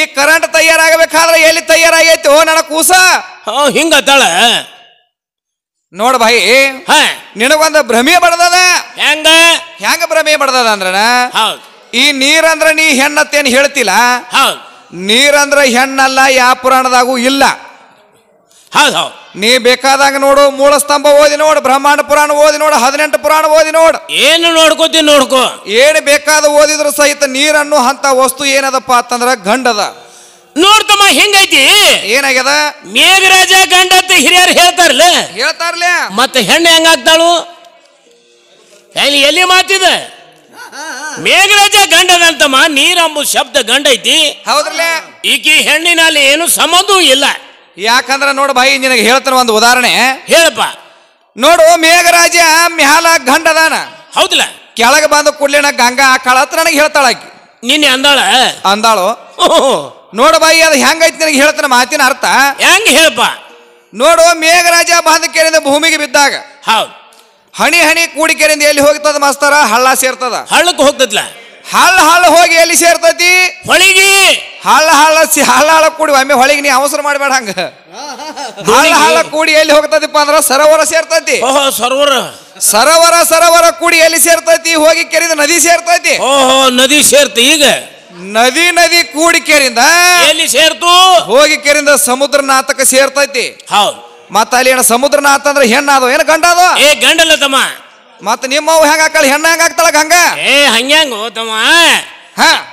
ಈ ಕರೆಂಟ್ ತಯಾರಾಗಬೇಕಾದ್ರೆ ಎಲ್ಲಿ ತಯಾರಾಗೈತಿ ಓ ನನ್ನ ಕೂಸ ಹಿಂಗ ನೋಡ ಭಾಯಿ ನಿನಗೊಂದು ಭ್ರಮೆ ಬಡದದ ಹೆಂಗ ಹೆಂಗ ಭ್ರಮೆ ಬಡದದ ಅಂದ್ರ ಹೌದು ಈ ನೀರಂದ್ರ ನೀ ಹೆಣ್ಣತ್ತೇನು ಹೇಳ್ತಿಲ್ಲ ಹೌದು ನೀರಂದ್ರ ಹೆಣ್ಣಲ್ಲ ಯಾ ಪುರಾಣದಾಗೂ ಇಲ್ಲ ಹೌದು ಹೌದು ನೀ ಬೇಕಾದಾಗ ನೋಡು ಮೂಲ ಸ್ತಂಭ ಓದಿ ನೋಡು ಬ್ರಹ್ಮಾಂಡ ಪುರಾಣ ಓದಿ ನೋಡು ಹದಿನೆಂಟು ಪುರಾಣ ಓದಿ ನೋಡು ಏನು ನೋಡ್ಕೋತೀನಿ ನೋಡ್ಕೋ ಏನು ಬೇಕಾದ ಓದಿದ್ರು ಸಹಿತ ನೀರನ್ನು ಅಂತ ವಸ್ತು ಏನದಪ್ಪ ಅಂತಂದ್ರ ಗಂಡದ ನೋಡ್ತಮ್ಮ ಹೆಂಗೈತಿ ಏನಾಗ್ಯದ ಮೇಘರಾಜ ಗಂಡ ಅಂತ ಹಿರಿಯರು ಹೇಳ್ತಾರಲ್ಲ ಹೇಳ್ತಾರಲ್ಲ ಮತ್ತೆ ಹೆಣ್ಣು ಹೆಂಗಾಗ್ತಾಳು ಎಲ್ಲಿ ಎಲ್ಲಿ ಮಾತಿದೆ ಮೇಘರಾಜ ಗಂಡದಂತಮ್ಮ ನೀರಂಬು ಶಬ್ದ ಗಂಡ ಐತಿ ಹೌದ್ರಲ್ಲ ಈಕಿ ಹೆಣ್ಣಿನಲ್ಲಿ ಏನು ಸಂಬಂಧವೂ ಇಲ್ಲ ಯಾಕಂದ್ರೆ ನೋಡು ಬಾಯಿ ನಿನಗೆ ಹೇಳ್ತಾನೆ ಒಂದು ಉದಾಹರಣೆ ಹೇಳಪ್ಪ ನೋಡು ಮೇಘರಾಜ ಮ್ಯಾಲ ಗಂಡದಾನ ಅದಾನ ಕೆಳಗೆ ಕೆಳಗ ಬಂದು ಕೂಡ್ಲಿನ ಗಂಗಾ ಆಕಾಳ ಹತ್ರ ನನಗೆ ಹೇಳ್ತಾಳ ನಿನ್ನೆ ಅಂದಾಳ ಅಂದಾಳು ನೋಡು ಬಾಯಿ ಅದು ಹೆಂಗೈತಿ ನಿನಗೆ ಹೇಳ್ತಾನ ಮಾತಿನ ಅರ್ಥ ಹೆಂಗ್ ಹೇಳಪ್ಪ ನೋಡು ಮೇಘರಾಜ ಬಾಂಧ ಕೇಳಿದ ಭೂಮಿಗೆ ಬಿದ್ದಾಗ ಹೌದು ಹಣಿ ಹಣಿ ಕೂಡಿ ಕೆರೆಯಿಂದ ಎಲ್ಲಿ ಹೋಗ್ತದ ಮಾಸ್ತಾರ ಹಳ್ಳ ಸೇರ್ತದ ಹಳ್ಳಕ್ಕೆ ಹೋಗ್ತದ್ಲ ಹಾಲು ಹಾಳು ಹೋಗಿ ಎಲ್ಲಿ ಸೇರ್ತತಿ ಹೊಳಿಗಿ ಹಾಳು ಹಾಳ ಸಿ ಹಾಳ ಕೂಡಿ ಒಮ್ಮೆ ಹೊಳಿಗೆ ನೀ ಅವಸರ ಮಾಡಬೇಡ ಹಂಗ ಹಳ್ಳ ಕೂಡಿ ಎಲ್ಲಿ ಹೋಗ್ತದಪ್ಪ ಅಂದ್ರ ಸರೋವರ ಸೇರ್ತತಿ ಓಹೋ ಸರೋವರ ಸರೋವರ ಸರೋವರ ಕೂಡಿ ಎಲ್ಲಿ ಸೇರ್ತತಿ ಹೋಗಿ ಕೆರಿದ ನದಿ ಸೇರ್ತತಿ ಓಹೋ ನದಿ ಸೇರ್ತಿ ಈಗ ನದಿ ನದಿ ಕೂಡಿ ಕೆರಿಂದ ಎಲ್ಲಿ ಸೇರ್ತು ಹೋಗಿ ಕೇರಿಂದ ಸಮುದ್ರ ನಾತಕ ಸೇರ್ತೈತಿ ಹೌದು ಮತ್ತ ಅಲ್ಲಿ ಏನ ಸಮುದ್ರ ನಾತ ಅಂದ್ರೆ ಹೆಣ್ಣಾದ ಏನ ಗಂಡ ಏ ಗಂಡಲ್ಲ ತಮ್ಮ ಮತ್ ನಿಮ್ಮ ಅವ್ ಹೆಂಗ ಹೆಣ್ಣ ಹೆಂಗ ಆಗ್ತಾಳ ಹಂಗ ಏ ಹಂಗ್ಯಾಂಗ ಹೋತಮ್ಮ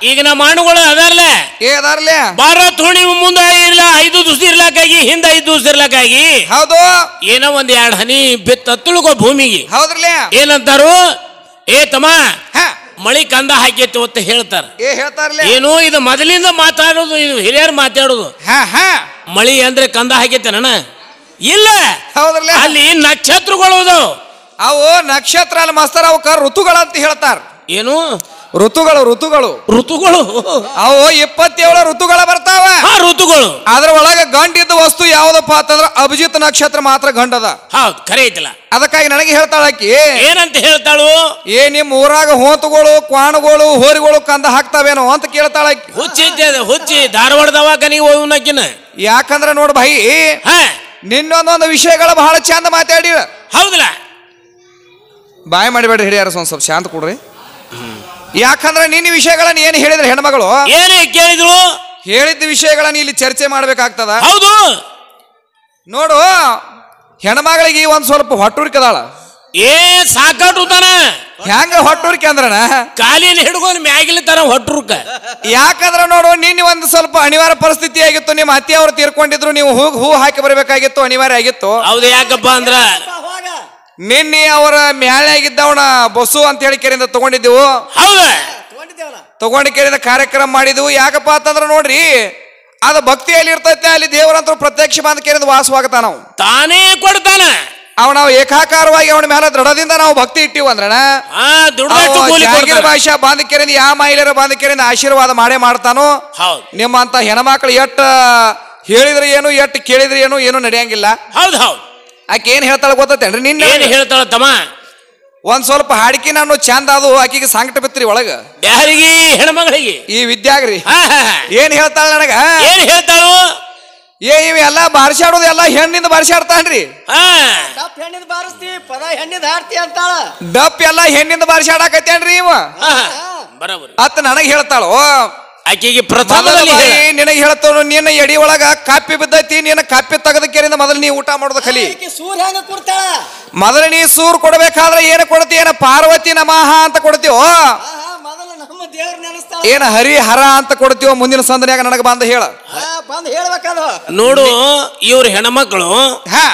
ಈಗ ನಮ್ಮ ಹಣ್ಣುಗಳು ಅದಾರ್ಲ ಏದಾರ್ಲೆ ಬಾರ ತೋಣಿ ಮುಂದೆ ಇರ್ಲ ಐದು ದಿವಸ ಇರ್ಲಾಕಾಗಿ ಹಿಂದೆ ಐದು ದಿವಸ ಇರ್ಲಾಕಾಗಿ ಹೌದು ಏನೋ ಒಂದ್ ಎರಡ್ ಹನಿ ಬಿತ್ತ ತುಳುಕೋ ಭೂಮಿಗೆ ಹೌದ್ರಲೆ ಏನಂತಾರು ಏ ತಮ್ಮ ಮಳಿ ಕಂದ ಹಾಕೈತಿ ಅಂತ ಹೇಳ್ತಾರ ಏ ಏನು ಇದು ಮೊದಲಿಂದ ಮಾತಾಡೋದು ಇದು ಹಿರಿಯರು ಮಾತಾಡೋದು ಮಳಿ ಅಂದ್ರೆ ಕಂದ ಹಾಕೈತೆ ನಣ್ಣ ಇಲ್ಲ ಅಲ್ಲಿ ನಕ್ಷತ್ರಗಳು ಅವು ನಕ್ಷತ್ರ ಮಾಸ್ತರ ಅವಕ್ಕ ಋತುಗಳಂತ ಹೇಳ್ತಾರ ಏನು ಋತುಗಳು ಋತುಗಳು ಋತುಗಳು ಅವು ಇಪ್ಪತ್ತೇಳು ಋತುಗಳ ಬರ್ತಾವ ಋತುಗಳು ಅದ್ರ ಒಳಗೆ ಗಂಡಿದ್ದ ವಸ್ತು ಯಾವ್ದಪ್ಪ ಅಂತಂದ್ರ ಅಭಿಜಿತ್ ನಕ್ಷತ್ರ ಮಾತ್ರ ಗಂಡದ ಹೌದು ಖರೆ ಅದಕ್ಕಾಗಿ ನನಗೆ ಹೇಳ್ತಾಳಾಕಿ ಏನಂತ ಹೇಳ್ತಾಳು ಏ ನಿಮ್ ಊರಾಗ ಹೋತುಗಳು ಕ್ವಾಣಗಳು ಹೋರಿಗಳು ಕಂದ ಹಾಕ್ತಾವೇನೋ ಅಂತ ಕೇಳ್ತಾಳ ಹುಚ್ಚಿ ಹುಚ್ಚಿ ಧಾರವಾಡದವ ಯಾಕಂದ್ರೆ ಹೋಗ್ನಕ್ಕಿನ ಯಾಕಂದ್ರ ನೋಡ್ ಭಾಯಿ ನಿನ್ನೊಂದೊಂದು ವಿಷಯಗಳ ಬಹಳ ಚಂದ ಮಾತಾಡಿ ಹೌದಲ್ಲ ಬಾಯ್ ಮಾಡಿಬೇಡ್ರಿ ಹಿರಿಯರ ಯಾರು ಸ್ವಲ್ಪ ಶಾಂತ ಕೊಡ್ರಿ ಯಾಕಂದ್ರೆ ನಿನ್ನ ವಿಷಯಗಳನ್ನ ಏನು ಹೇಳಿದ್ರೆ ಹೆಣ್ಮಗಳು ಏನೇ ಕೇಳಿದ್ರು ಹೇಳಿದ ವಿಷಯಗಳನ್ನ ಇಲ್ಲಿ ಚರ್ಚೆ ಮಾಡ್ಬೇಕಾಗ್ತದ ಹೌದು ನೋಡು ಹೆಣ್ಮಗಳಿಗೆ ಒಂದ್ ಸ್ವಲ್ಪ ಹೊಟ್ಟುರಿಕದಾಳ ಏ ಸಾಕಾಟು ಹೆಂಗ ಹೊಟ್ಟುರಿಕೆ ಅಂದ್ರ ಕಾಲಿಯಲ್ಲಿ ಹಿಡ್ಕೊಂಡು ಮ್ಯಾಗಿಲ್ ತರ ಯಾಕಂದ್ರೆ ಯಾಕಂದ್ರ ನೋಡು ನಿನ್ನ ಒಂದು ಸ್ವಲ್ಪ ಅನಿವಾರ್ಯ ಪರಿಸ್ಥಿತಿ ಆಗಿತ್ತು ನಿಮ್ಮ ಅವ್ರು ತೀರ್ಕೊಂಡಿದ್ರು ನೀವು ಹೂ ಹೂ ಹಾಕಿ ಬರಬೇಕಾಗಿತ್ತು ಅನಿವಾರ್ಯ ಆಗಿತ್ತು ಹೌದು ಯಾಕಪ್ಪ ಅಂದ್ರ ನಿನ್ನೆ ಅವರ ಮ್ಯಾಲಾಗಿದ್ದವನ ಬಸ್ಸು ಅಂತ ಹೇಳಿ ಕೆರೆಯಿಂದ ತಗೊಂಡಿದ್ದೆವು ತಗೊಂಡ ಕೆರೆಯಿಂದ ಕಾರ್ಯಕ್ರಮ ಮಾಡಿದೆವು ಯಾಕಪ್ಪ ಅಂತಂದ್ರೆ ನೋಡ್ರಿ ಅದ ಭಕ್ತಿಯಲ್ಲಿ ಇರ್ತೈತೆ ಅಲ್ಲಿ ದೇವರಂತೂ ಪ್ರತ್ಯಕ್ಷ ಬಂದ ಕೆರೆಯಿಂದ ವಾಸವಾಗತ್ತ ನಾವು ತಾನೇ ಕೊಡ್ತಾನ ಅವ ನಾವು ಏಕಾಕಾರವಾಗಿ ಅವನ ಮೇಲೆ ದೃಢದಿಂದ ನಾವು ಭಕ್ತಿ ಇಟ್ಟಿವ್ ಅಂದ್ರಣ ಭಾಷಾ ಬಾಂಧಕ್ಯರಿಂದ ಯಾವ ಮಹಿಳೆಯರ ಬಾಂಧಕ್ಯರಿಂದ ಆಶೀರ್ವಾದ ಮಾಡೇ ಮಾಡ್ತಾನೋ ನಿಮ್ಮಂತ ಹೆಣ್ಮಕ್ಳು ಎಟ್ಟ ಹೇಳಿದ್ರೆ ಏನು ಎಟ್ಟು ಕೇಳಿದ್ರೆ ಏನು ಏನು ನಡೆಯಂಗಿಲ್ಲ ಹೌದು ಹೌದು ಆಕೆ ಏನ್ ಹೇಳ್ತಾಳ ಗೊತ್ತೇನ್ರಿ ನಿನ್ನ ಏನ್ ಹೇಳ್ತಾಳ ತಮ್ಮ ಒಂದ್ ಸ್ವಲ್ಪ ಹಾಡಿಕೆ ನಾನು ಚಂದ ಅದು ಆಕಿಗೆ ಸಂಕಟ ಬಿತ್ರಿ ಒಳಗ ಯಾರಿಗೆ ಹೆಣ್ಮಗಳಿಗೆ ಈ ವಿದ್ಯಾಗ್ರಿ ಏನ್ ಹೇಳ್ತಾಳ ನನಗ ಏನ್ ಹೇಳ್ತಾಳು ಏ ಇವ ಎಲ್ಲಾ ಬಾರಿಸಾಡೋದು ಎಲ್ಲಾ ಹೆಣ್ಣಿಂದ ಬಾರಿಸಾಡ್ತಾನ್ರಿ ದಪ್ಪ ಹೆಣ್ಣಿಂದ ಬಾರಿಸ್ತಿ ಪದ ಹೆಣ್ಣಿಂದ ಹಾಡ್ತಿ ಅಂತಾಳ ದಪ್ಪ ಎಲ್ಲಾ ಹೆಣ್ಣಿಂದ ಬಾರಿಸಾಡಕತ್ತೇನ್ರಿ ಇವ ಬರಬರ್ ಅತ್ ನನಗ ಹೇಳ್ತಾಳು ಆಕೆಗೆ ಪ್ರಥಮದಲ್ಲಿ ನಿನಗೆ ಹೇಳ್ತವನು ನಿನ್ನ ಎಡಿ ಒಳಗ ಕಾಪಿ ಬಿದ್ದೈತಿ ನಿನ್ನ ಕಾಪಿ ತೆಗೆದಕ್ಕೇರಿಂದ ಮೊದಲು ನೀ ಊಟ ಮಾಡೋದು ಕಲಿ ಈಕಿ ಸೂರ್ ಮೊದಲು ನೀ ಸೂರ್ ಕೊಡ್ಬೇಕಾದ್ರೆ ಏನು ಕೊಡ್ತಿ ಏನ ಪಾರ್ವತಿ ನಮಃ ಅಂತ ಕೊಡ್ತೀವೋ ಆಹಾ, ಏನ ಹರಿ ಹರ ಅಂತ ಕೊಡ್ತೀವೋ ಮುಂದಿನ ಸಂದನ್ಯಾಗ ನನಗೆ ಬಂದು ಹೇಳ ನೋಡು ಇವ್ರ ಹೆಣ್ಮಕ್ಳು ಹಾ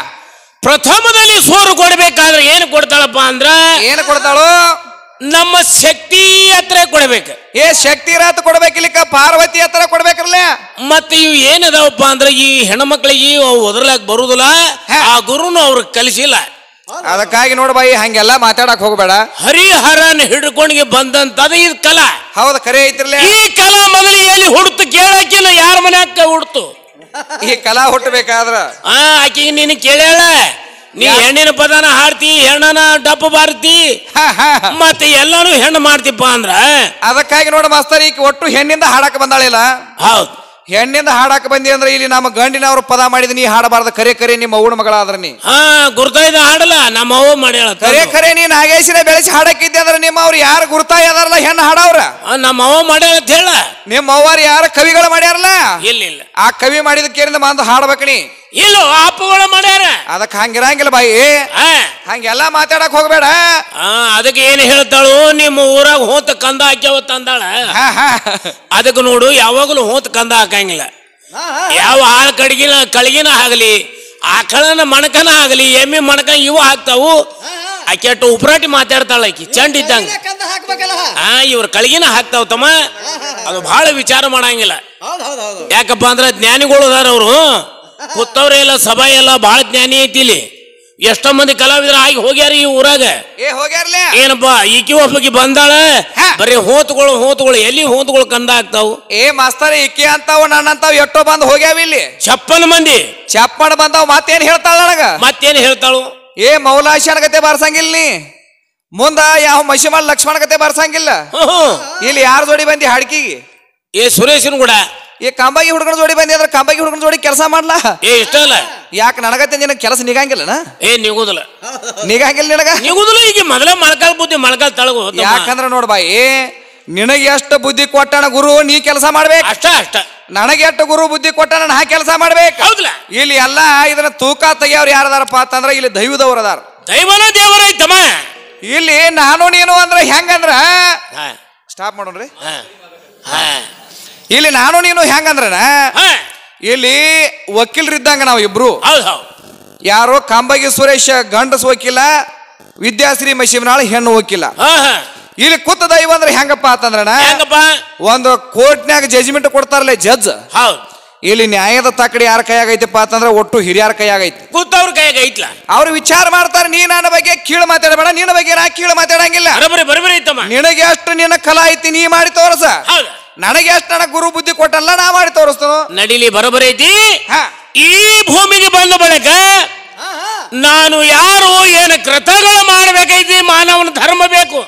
ಪ್ರಥಮದಲ್ಲಿ ಸೂರು ಕೊಡ್ಬೇಕಾದ್ರೆ ಏನು ಕೊಡ್ತಾಳಪ್ಪ ಅಂದ್ರ ಏನು ಕೊಡ್ತಾಳು ನಮ್ಮ ಶಕ್ತಿ ಹತ್ರ ಕೊಡಬೇಕು ಏ ಶಕ್ತಿ ರಾತ್ ಕೊಡ್ಬೇಕಿಲಿಕ್ಕ ಪಾರ್ವತಿ ಹತ್ರ ಕೊಡ್ಬೇಕಲ್ಲ ಮತ್ತೆ ಇವು ಏನದವಪ್ಪ ಅಂದ್ರೆ ಈ ಹೆಣ್ಮಕ್ಳಿಗೆ ಅವು ಒದರ್ಲಾಕ್ ಬರುದಿಲ್ಲ ಆ ಗುರುನು ಅವ್ರ ಕಲಿಸಿಲ್ಲ ಅದಕ್ಕಾಗಿ ನೋಡ್ ಬಾಯಿ ಹಂಗೆಲ್ಲ ಮಾತಾಡಕ್ ಹೋಗ್ಬೇಡ ಹರಿಹರನ್ ಹಿಡ್ಕೊಂಡ್ಗೆ ಬಂದಂತದ ಇದು ಕಲಾ ಹೌದು ಕರೆ ಐತ್ರಲ್ಲ ಈ ಕಲಾ ಮೊದಲು ಎಲ್ಲಿ ಹುಡ್ತು ಕೇಳಕ್ಕಿಲ್ಲ ಯಾರ ಮನ್ಯಾಕ ಹುಡ್ತು ಈ ಕಲಾ ಹುಟ್ಟಬೇಕಾದ್ರ ಆ ಆಕಿಗೆ ನೀನು ಕೇಳ್ಯಾಳ ನೀ ಹೆಣ್ಣಿನ ಪದನ ಹಾಡ್ತಿ ಹೆಣ್ಣನ ಡಪ್ಪು ಬಾರ್ತಿ ಮತ್ತೆ ಎಲ್ಲಾನು ಹೆಣ್ಣು ಮಾಡ್ತಿಪ್ಪ ಅಂದ್ರ ಅದಕ್ಕಾಗಿ ನೋಡ ಮಾಸ್ತರ್ ಈಗ ಒಟ್ಟು ಹೆಣ್ಣಿಂದ ಹಾಡಕ್ ಬಂದಾಳಿಲ್ಲ ಹೌದು ಹೆಣ್ಣಿಂದ ಹಾಡಕ್ ಬಂದಿ ಅಂದ್ರೆ ಇಲ್ಲಿ ನಮ್ಮ ಗಂಡಿನವರು ಪದ ಮಾಡಿದ ನೀ ಹಾಡಬಾರ್ದ ಕರೆ ಕರೆ ನಿಮ್ಮ ಅವನ ಮಗಳಾದ್ರ ನೀ ಹಾ ಗುರ್ತಾಯ್ದ ಹಾಡಲ್ಲ ನಮ್ಮ ಅವ್ ಮಾಡ್ಯಾಳ ಕರೆ ಕರೆ ನೀ ನಾಗೇಶನ ಬೆಳೆಸಿ ಹಾಡಕ್ಕಿದ್ದೆ ಅಂದ್ರೆ ನಿಮ್ಮ ಅವ್ರು ಯಾರು ಗುರ್ತಾಯಿ ಅದಾರಲ್ಲ ಹೆಣ್ಣು ಹಾಡವ್ರ ನಮ್ಮ ಅವ ಮಾಡ್ಯಾಳ ಅಂತ ಹೇಳ ನಿಮ್ಮ ಅವ್ವಾರು ಯಾರ ಕವಿಗಳು ಮಾಡ್ಯಾರಲ್ಲ ಇಲ್ಲ ಇಲ್ಲ ಆ ಕವಿ ಮಾಡಿದ ಬಂದು ಹಾಡ್ಬೇಕಣಿ ಇಲ್ಲೋ ಅಪ್ಪುಗಳು ಮಾಡ್ಯಾರ ಅದಕ್ಕೆ ಹಂಗಿರಂಗಿಲ್ಲ ಬಾಯಿ ಹಂಗೆಲ್ಲ ಮಾತಾಡಕ್ ಹೋಗ್ಬೇಡ ಅದಕ್ಕೆ ಏನ್ ಹೇಳ್ತಾಳು ನಿಮ್ಮ ಊರಾಗ ಹೋತ ಕಂದ ಹಾಕ್ಯಾವ ತಂದಾಳ ಅದಕ್ಕೆ ನೋಡು ಯಾವಾಗಲೂ ಹೋತ ಕಂದ ಹಾಕಂಗಿಲ್ಲ ಯಾವ ಆಳ್ ಕಡಗಿನ ಕಳಗಿನ ಆಗಲಿ ಆಕಳನ ಮಣಕನ ಆಗಲಿ ಎಮ್ಮಿ ಮಣಕ ಇವು ಹಾಕ್ತಾವು ಕೆಟ್ಟ ಉಪರಾಟಿ ಮಾತಾಡ್ತಾಳ ಆಕಿ ಚಂಡ್ ಇದ್ದಂಗ ಹಾ ಇವ್ರ ಕಳಗಿನ ಹಾಕ್ತಾವ ತಮ್ಮ ಅದು ಬಹಳ ವಿಚಾರ ಮಾಡಂಗಿಲ್ಲ ಯಾಕಪ್ಪ ಅಂದ್ರೆ ಜ್ಞಾನಿಗಳು ಅದಾರ ಅವರು ಕೂತವ್ರೆ ಎಲ್ಲ ಸಭಾ ಎಲ್ಲ ಬಹಳ ಜ್ಞಾನಿ ಐತಿ ಇಲ್ಲಿ ಎಷ್ಟೋ ಮಂದಿ ಕಲಾವಿದ್ರ ಆಗಿ ಹೋಗ್ಯಾರ ಈ ಊರಾಗ ಏ ಏನಪ್ಪಾ ಈಕಿ ಒಬ್ಬಕಿ ಬಂದಾಳ ಬರೀ ಹೋತ್ಗಳು ಹೋತ್ಗಳು ಎಲ್ಲಿ ಹೋತ್ಗಳು ಕಂದ ಆಗ್ತಾವು ಏ ಮಾಸ್ತರ ಈಕಿ ಅಂತಾವ ನನ್ನ ಎಷ್ಟೋ ಬಂದ್ ಹೋಗ್ಯಾವ ಇಲ್ಲಿ ಚಪ್ಪನ್ ಮಂದಿ ಚಪ್ಪನ್ ಬಂದಾವ ಮತ್ತೇನ್ ಹೇಳ್ತಾಳ ನನಗ ಮತ್ತೇನ್ ಹೇಳ್ತಾಳು ಏ ಮೌಲಾಶನ ಕತೆ ಬಾರ್ಸಂಗಿಲ್ಲ ನೀ ಮುಂದ ಯಾವ ಮಶಿಮಾಳ್ ಲಕ್ಷ್ಮಣ ಕತೆ ಬಾರ್ಸಂಗಿಲ್ಲ ಇಲ್ಲಿ ಯಾರ ಜೋಡಿ ಬಂದಿ ಹಾಡ್ಕಿಗಿ ಏ ಸುರೇಶನ್ ಕೂಡ ಈ ಕಾಂಬಾಗಿ ಹುಡುಗನ ಜೋಡಿ ಬಂದಿ ಅಂದ್ರೆ ಕಂಬಾಗಿ ಹುಡುಗನ ಜೋಡಿ ಕೆಲಸ ಮಾಡ್ಲಾ ಏ ಇಷ್ಟ ಅಲ್ಲ ಯಾಕೆ ನನಗತ್ತೆ ನಿನಗೆ ಕೆಲಸ ನಿಗಂಗಿಲ್ಲನ ಏ ನಿಗುದಿಲ್ಲ ನಿಗಂಗಿಲ್ಲ ನಿನಗ ನಿಗುದಿಲ್ಲ ಈಗ ಮೊದಲ ಮಳಕಾಲ ಬುದ್ಧಿ ಮಳಕಾಲ ತಳಗು ಯಾಕಂದ್ರೆ ಏ ನಿನಗೆ ಎಷ್ಟು ಬುದ್ಧಿ ಕೊಟ್ಟಣ ಗುರು ನೀ ಕೆಲಸ ಮಾಡ್ಬೇಕು ಅಷ್ಟ ಅಷ್ಟ ನನಗೆ ಎಷ್ಟು ಗುರು ಬುದ್ಧಿ ಕೊಟ್ಟಣ ನಾ ಕೆಲಸ ಮಾಡ್ಬೇಕು ಹೌದಲ್ಲ ಇಲ್ಲಿ ಎಲ್ಲ ಇದನ್ನ ತೂಕ ತೆಗಿಯವ್ರು ಯಾರದಾರಪ್ಪ ಅಂತಂದ್ರೆ ಇಲ್ಲಿ ದೈವದವ್ರು ಅದಾರ ದೈವನ ದೇವರ ಐತಮ್ಮ ಇಲ್ಲಿ ನಾನು ನೀನು ಅಂದ್ರೆ ಹೆಂಗಂದ್ರ ಸ್ಟಾಪ್ ಮಾಡೋಣ್ರಿ ಹಾ ಇಲ್ಲಿ ನಾನು ನೀನು ಹೆಂಗಂದ್ರ ಇಲ್ಲಿ ವಕೀಲರಿದ್ದಂಗ ನಾವು ಇಬ್ರು ಯಾರು ಕಾಂಬಗಿ ಸುರೇಶ ಗಂಡಸ್ ವಕೀಲ ವಿದ್ಯಾಶ್ರೀ ಮಶಿವನಾಳ್ ಹೆಣ್ಣು ವಕೀಲ ಇಲ್ಲಿ ಕೂತ ದೈವ ಅಂದ್ರೆ ಹೆಂಗಪ್ಪ ಅಂತಂದ್ರ ಒಂದು ನಾಗ ಜಜ್ಮೆಂಟ್ ಕೊಡ್ತಾರಲ್ಲ ಜಡ್ಜ್ ಇಲ್ಲಿ ನ್ಯಾಯದ ತಕ್ಕಡಿ ಯಾರ ಕೈಯಾಗೈತಪ್ಪ ಅಂತಂದ್ರೆ ಒಟ್ಟು ಹಿರಿಯರ ಕೈಯಾಗೈತಿ ಕೂತವ್ರ ಕೈಯಾಗ ಅವ್ರು ವಿಚಾರ ಮಾಡ್ತಾರೆ ನೀ ನನ್ನ ಬಗ್ಗೆ ಕೀಳು ಮಾತಾಡಬೇಡ ನಿನ್ನ ಬಗ್ಗೆ ನಾ ಕೀಳು ಮಾತಾಡಂಗಿಲ್ಲ ನಿನಗೆ ಅಷ್ಟು ನಿನ್ನ ಕಲಾ ಐತಿ ನೀ ಮಾಡಿ ತೋರಸ ನನಗೆ ಎಷ್ಟು ಗುರು ಬುದ್ಧಿ ಕೊಟ್ಟಲ್ಲ ನಾ ಮಾಡಿ ತೋರಿಸ್ತೋ ನಡಿಲಿ ಬರೋಬರೈತಿ ಈ ಭೂಮಿಗೆ ಬಂದ ಬಳಿಕ ನಾನು ಯಾರು ಏನು ಕೃತಗಳು ಮಾಡ್ಬೇಕೈತಿ ಮಾನವನ ಧರ್ಮ ಬೇಕು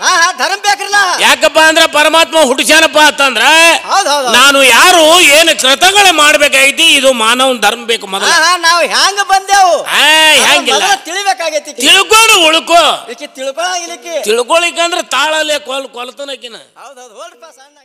ಧರ್ಮ ಬೇಕ್ರಲ್ಲ ಯಾಕಪ್ಪ ಅಂದ್ರ ಪರಮಾತ್ಮ ಹುಟ್ಟಿಸ್ಯಾನಪ್ಪ ಅಂತಂದ್ರ ನಾನು ಯಾರು ಏನು ಕೃತಗಳು ಮಾಡ್ಬೇಕೈತಿ ಇದು ಮಾನವನ ಧರ್ಮ ಬೇಕು ಮಗ ನಾವು ಹ್ಯಾಂಗ ಬಂದೆವು ಹ್ಯಾಂಗಿಲ್ಲ ತಿಳಿಬೇಕಾಗೈತಿ ತಿಳ್ಕೊಂಡು ಉಳ್ಕೋ ತಿಳ್ಕೊಳಿಕ್ಕೆ ತಿಳ್ಕೊಳಿಕಂದ್ರ ತಾಳಲ್ಲೇ ಕೊಲ್ ಕೊಲ್ತನಕಿನ ಹೌದೌದು ಹೋಲ್ಪಾ ಸಣ್ಣ